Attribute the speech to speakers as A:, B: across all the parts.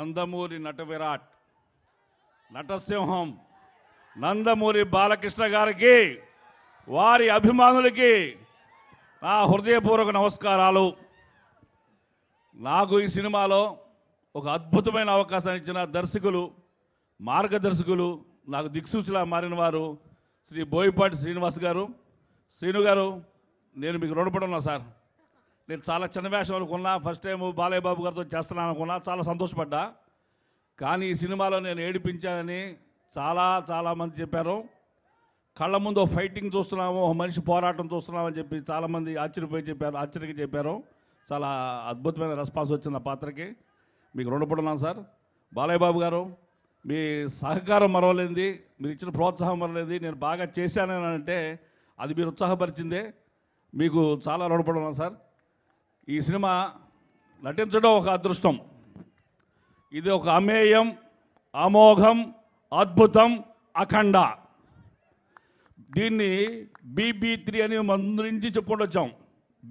A: నందమూరి నట విరాట్ నటసింహం నందమూరి బాలకృష్ణ గారికి వారి అభిమానులకి నా హృదయపూర్వక నమస్కారాలు నాకు ఈ సినిమాలో ఒక అద్భుతమైన అవకాశం ఇచ్చిన దర్శకులు మార్గదర్శకులు నాకు దిక్సూచిలా మారిన వారు శ్రీ బోయపాటి శ్రీనివాస్ గారు శ్రీను గారు నేను మీకు రుణపడి ఉన్నా సార్ నేను చాలా చిన్న వేషం అనుకున్నా ఫస్ట్ టైం బాలయ్య బాబు గారితో చేస్తున్నాను అనుకున్నా చాలా సంతోషపడ్డా కానీ ఈ సినిమాలో నేను ఏడిపించానని చాలా చాలామంది చెప్పారు కళ్ళ ముందు ఫైటింగ్ చూస్తున్నాము మనిషి పోరాటం చూస్తున్నామని చెప్పి చాలామంది ఆశ్చర్యపోయి చెప్పారు ఆశ్చర్యకి చెప్పారు చాలా అద్భుతమైన రెస్పాన్స్ వచ్చింది ఆ పాత్రకి మీకు రుణపడున్నాను సార్ బాలయ్య బాబు గారు మీ సహకారం మరవలేంది మీరు ఇచ్చిన ప్రోత్సాహం మరలేదు నేను బాగా చేశానని అంటే అది మీరు ఉత్సాహపరిచిందే మీకు చాలా రుణపడున్నాను సార్ ఈ సినిమా నటించడం ఒక అదృష్టం ఇది ఒక అమేయం అమోఘం అద్భుతం అఖండ దీన్ని బీబీ త్రీ అని మందు నుంచి చెప్పుకుంటొచ్చాం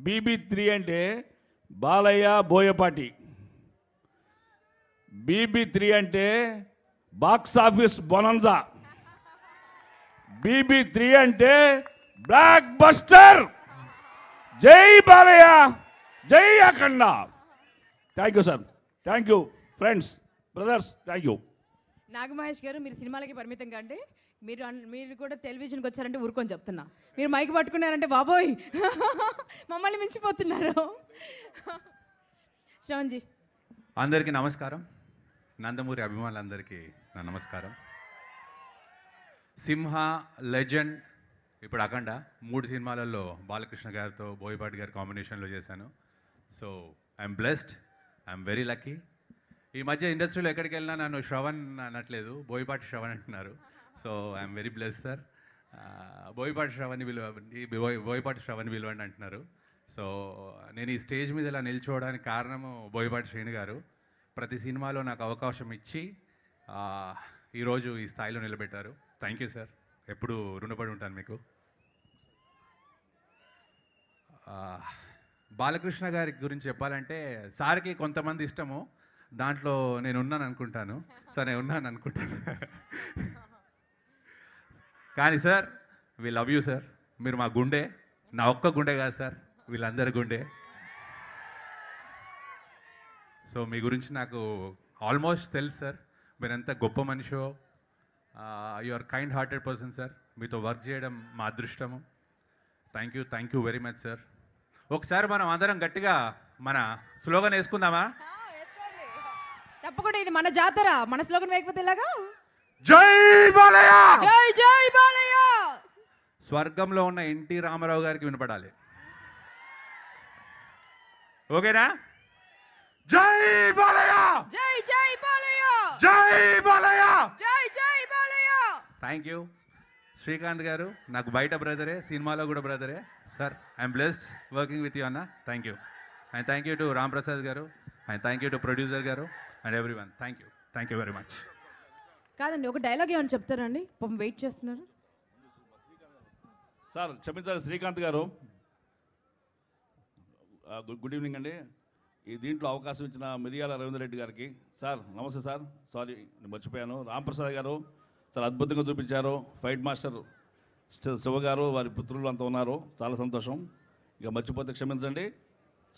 A: బీబీ త్రీ అంటే బాలయ్య బోయపాటి బీబీ త్రీ అంటే box office bonanza BB three అంటే బ్లాక్ బస్టర్ జై బాలయ్య జై Akhanda thank you sir thank you friends brothers thank you
B: Nagamahesh garu మీరు సినిమాలకి పరిమితం కండి మీరు మీరు కూడా టెలివిజన్కి వచ్చారంటే ఊరుకొని చెప్తున్నా మీరు మైక్ పట్టుకున్నారంటే బాబోయ్ మమ్మల్ని మించిపోతున్నారు శ్రవణ్జీ
C: అందరికీ నమస్కారం నందమూరి అభిమానులందరికీ నా నమస్కారం సింహ లెజెండ్ ఇప్పుడు అఖండ మూడు సినిమాలలో బాలకృష్ణ గారితో బోయపాటి గారి కాంబినేషన్లో చేశాను so I'm blessed I'm very lucky ఈ మధ్య ఇండస్ట్రీలో ఎక్కడికి వెళ్ళినా నన్ను శ్రవణ్ అనట్లేదు బోయపాటి శ్రవణ్ అంటున్నారు so I'm very bless sir Boyapati Shravan విలువ బోయపాటి శ్రవణ్ విలువండి అంటున్నారు సో నేను ఈ స్టేజ్ మీద ఇలా నిల్చోవడానికి కారణము బోయపాటి శ్రేణి గారు ప్రతి సినిమాలో నాకు అవకాశం ఇచ్చి ఈరోజు ఈ స్థాయిలో నిలబెట్టారు థ్యాంక్ యూ సార్ ఎప్పుడు రుణపడి ఉంటాను మీకు బాలకృష్ణ గారి గురించి చెప్పాలంటే సార్కి కొంతమంది ఇష్టము దాంట్లో నేను ఉన్నాను అనుకుంటాను సరే ఉన్నాను అనుకుంటాను కానీ sir we love you sir మీరు మా గుండె నా ఒక్క గుండె కాదు సార్ వీళ్ళందరి గుండె సో మీ గురించి నాకు ఆల్మోస్ట్ తెలుసు సార్ మీరు ఎంత గొప్ప మనిషో you are kind hearted person sir మీతో వర్క్ చేయడం మా అదృష్టము thank you thank you very much sir ఒకసారి మనం అందరం గట్టిగా మన స్లోగన్ వేసుకుందామా
B: తప్పకుండా ఇది మన జాతర మన స్లోగన్
C: జై జై జై స్వర్గంలో ఉన్న ఎన్టీ రామారావు గారికి వినపడాలి ఓకేనా జై బాలయ్య
B: జై జై జై జై బాలయ్య
C: థ్యాంక్ యూ శ్రీకాంత్ గారు నాకు బయట బ్రదరే సినిమాలో కూడా బ్రదరే sir I'm blessed working with you అన్న thank you and thank you to Ram Prasad garu and thank you to producer గారు and everyone thank you thank you very much
B: కాదండి ఒక డైలాగ్ ఏమని చెప్తారండి పాపం వెయిట్ చేస్తున్నారు
A: సార్ చెప్పించారు శ్రీకాంత్ గారు గుడ్ ఈవినింగ్ అండి ఈ దీంట్లో అవకాశం ఇచ్చిన మిరియాల రవీంద్ర రెడ్డి గారికి సార్ నమస్తే సార్ సారీ నేను మర్చిపోయాను రాంప్రసాద్ గారు చాలా అద్భుతంగా చూపించారు ఫైట్ మాస్టర్ శివగారు వారి పుత్రులు అంత ఉన్నారు చాలా సంతోషం ఇక మర్చిపోతే క్షమించండి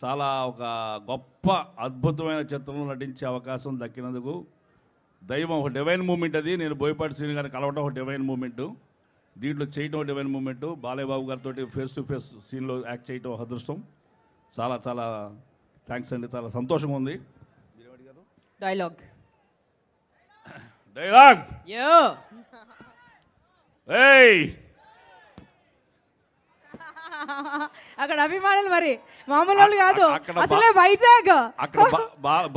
A: చాలా ఒక గొప్ప అద్భుతమైన చిత్రంలో నటించే అవకాశం దక్కినందుకు దైవం ఒక డివైన్ మూమెంట్ అది నేను బోయపాటి శ్రీని గారిని కలవడం ఒక డివైన్ మూమెంటు దీంట్లో చేయటం ఒక డివైన్ మూమెంటు బాలయ్యబాబు గారితో ఫేస్ టు ఫేస్ సీన్లో యాక్ట్ చేయటం ఒక అదృష్టం చాలా చాలా థ్యాంక్స్ అండి చాలా సంతోషంగా ఉంది డైలాగ్ డైలాగ్ ఏయ్
B: అక్కడ అభిమానులు మరి మామూలు కాదు అసలే వైజాగ్
A: అక్కడ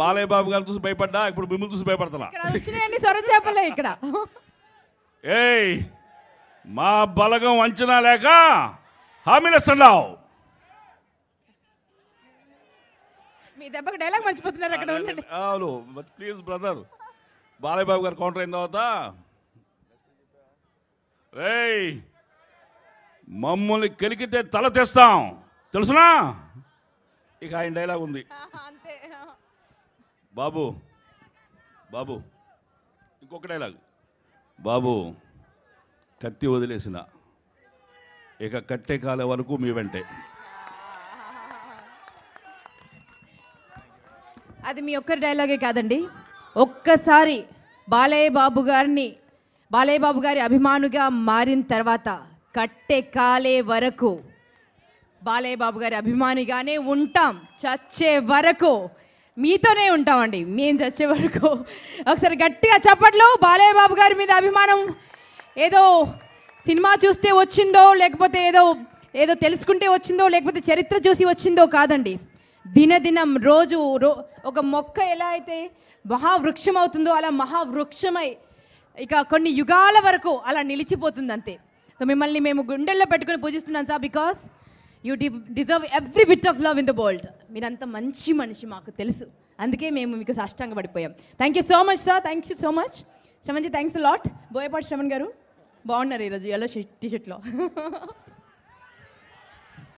A: బాలయ్య బాబు గారు చూసి భయపడ్డా ఇప్పుడు మిమ్మల్ని చూసి భయపడతా
B: వచ్చినాయన్ని సొర చెప్పలే ఇక్కడ
A: ఏయ్ మా బలగం అంచనా లేక హామీలు ఇస్తున్నావు
B: మీ దెబ్బకి డైలాగ్ మర్చిపోతున్నారు అక్కడ
A: ఉండండి అవును ప్లీజ్ బ్రదర్ బాలయ్య బాబు గారు కౌంటర్ అయిన తర్వాత రేయ్ మమ్మల్ని కలిగితే తల తెస్తాం తెలుసునా ఇక ఆయన డైలాగ్ ఉంది బాబు బాబు ఇంకొక డైలాగ్ బాబు కత్తి వదిలేసిన ఇక కట్టే కాలే వరకు మీ వెంటే
B: అది మీ ఒక్కరి డైలాగే కాదండి ఒక్కసారి బాలయ్య బాబు గారిని బాలయ్య బాబు గారి అభిమానుగా మారిన తర్వాత కట్టె కాలే వరకు బాలయ్య బాబు గారి అభిమానిగానే ఉంటాం చచ్చే వరకు మీతోనే ఉంటామండి మేము చచ్చే వరకు ఒకసారి గట్టిగా చప్పట్లు బాలయ్య బాబు గారి మీద అభిమానం ఏదో సినిమా చూస్తే వచ్చిందో లేకపోతే ఏదో ఏదో తెలుసుకుంటే వచ్చిందో లేకపోతే చరిత్ర చూసి వచ్చిందో కాదండి దినదినం రోజు రో ఒక మొక్క ఎలా అయితే మహావృక్షం అవుతుందో అలా మహావృక్షమై ఇక కొన్ని యుగాల వరకు అలా నిలిచిపోతుంది అంతే సో మిమ్మల్ని మేము గుండెల్లో పెట్టుకుని పూజిస్తున్నాం సార్ బికాస్ యూ డి deserve every bit of love in the world మీరంత మంచి మనిషి మాకు తెలుసు అందుకే మేము మీకు సాష్టాంగ పడిపోయాం thank you so much sir thank you so much Shravan thanks lot Boyapati Shravan garu బాగున్నారు ఈరోజు ఎల్లో టీ టీషర్ట్లో